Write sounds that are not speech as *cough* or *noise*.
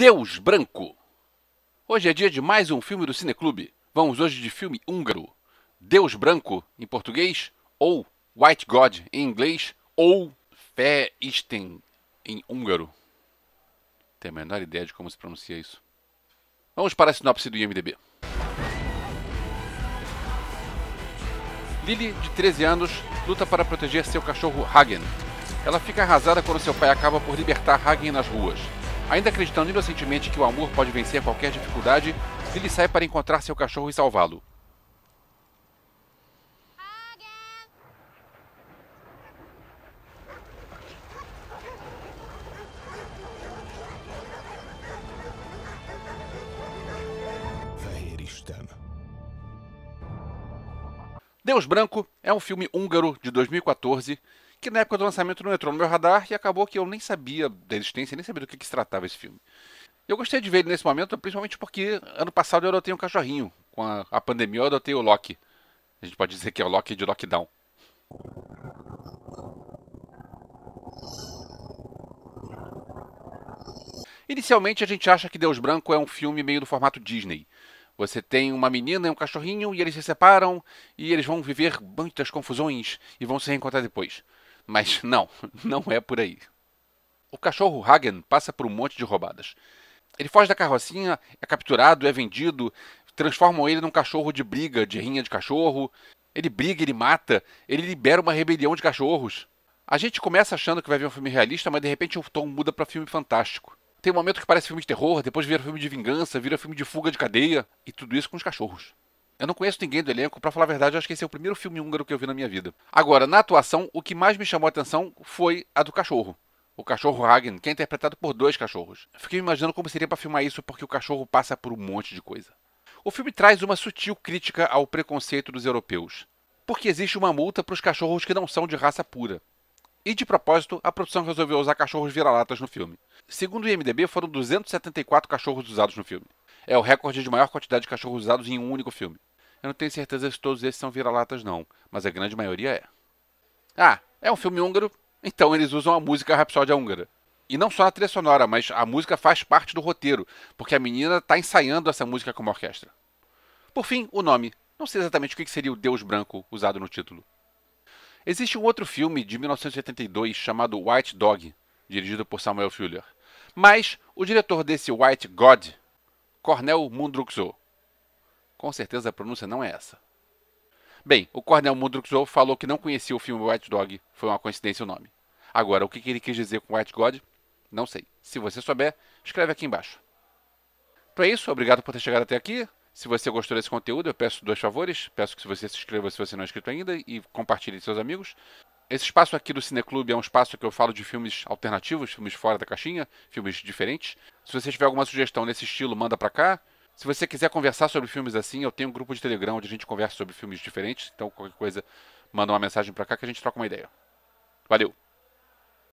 Deus Branco. Hoje é dia de mais um filme do Cineclube. Vamos hoje de filme húngaro. Deus Branco, em português, ou White God, em inglês, ou Isten, em húngaro. Tenho a menor ideia de como se pronuncia isso. Vamos para a sinopse do IMDB. Lily, de 13 anos, luta para proteger seu cachorro Hagen. Ela fica arrasada quando seu pai acaba por libertar Hagen nas ruas, Ainda acreditando inocentemente que o amor pode vencer qualquer dificuldade, Lily sai para encontrar seu cachorro e salvá-lo. Deus Branco é um filme húngaro de 2014 que na época do lançamento não entrou no meu radar e acabou que eu nem sabia da existência, nem sabia do que, que se tratava esse filme. Eu gostei de ver ele nesse momento, principalmente porque ano passado eu adotei um cachorrinho. Com a, a pandemia eu adotei o Loki. A gente pode dizer que é o Loki de lockdown. Inicialmente a gente acha que Deus Branco é um filme meio do formato Disney. Você tem uma menina e um cachorrinho e eles se separam e eles vão viver muitas confusões e vão se reencontrar depois. Mas *laughs* não, não é por aí. O cachorro Hagen passa por um monte de roubadas. Ele foge da carrocinha, é capturado, é vendido, transformam ele num cachorro de briga, de rinha de cachorro. Ele briga, ele mata, ele libera uma rebelião de cachorros. A gente começa achando que vai ver um filme realista, mas de repente o tom muda para filme fantástico. Tem um momento que parece filme de terror, depois vira filme de vingança, vira filme de fuga de cadeia, e tudo isso com os cachorros. Eu não conheço ninguém do elenco, para falar a verdade, eu acho que esse é o primeiro filme húngaro que eu vi na minha vida. Agora, na atuação, o que mais me chamou a atenção foi a do cachorro. O cachorro Hagen, que é interpretado por dois cachorros. Fiquei fiquei imaginando como seria para filmar isso, porque o cachorro passa por um monte de coisa. O filme traz uma sutil crítica ao preconceito dos europeus, porque existe uma multa para os cachorros que não são de raça pura. E de propósito, a produção resolveu usar cachorros vira-latas no filme. Segundo o IMDb, foram 274 cachorros usados no filme. É o recorde de maior quantidade de cachorros usados em um único filme. Eu não tenho certeza se todos esses são vira-latas, não, mas a grande maioria é. Ah, é um filme húngaro, então eles usam a música Rapsódia Húngara. E não só a trilha sonora, mas a música faz parte do roteiro, porque a menina está ensaiando essa música com uma orquestra. Por fim, o nome. Não sei exatamente o que seria o Deus Branco usado no título. Existe um outro filme de 1972 chamado White Dog, dirigido por Samuel Fuller. Mas o diretor desse White God, Cornel Mundruxo, com certeza a pronúncia não é essa. Bem, o Cornel Mudrukzov falou que não conhecia o filme White Dog, foi uma coincidência o nome. Agora, o que ele quis dizer com White God? Não sei. Se você souber, escreve aqui embaixo. Então é isso, obrigado por ter chegado até aqui. Se você gostou desse conteúdo, eu peço dois favores. Peço que você se inscreva se você não é inscrito ainda e compartilhe com seus amigos. Esse espaço aqui do Cineclube é um espaço que eu falo de filmes alternativos, filmes fora da caixinha, filmes diferentes. Se você tiver alguma sugestão nesse estilo, manda para cá. Se você quiser conversar sobre filmes assim, eu tenho um grupo de Telegram onde a gente conversa sobre filmes diferentes. Então, qualquer coisa, manda uma mensagem para cá que a gente troca uma ideia. Valeu!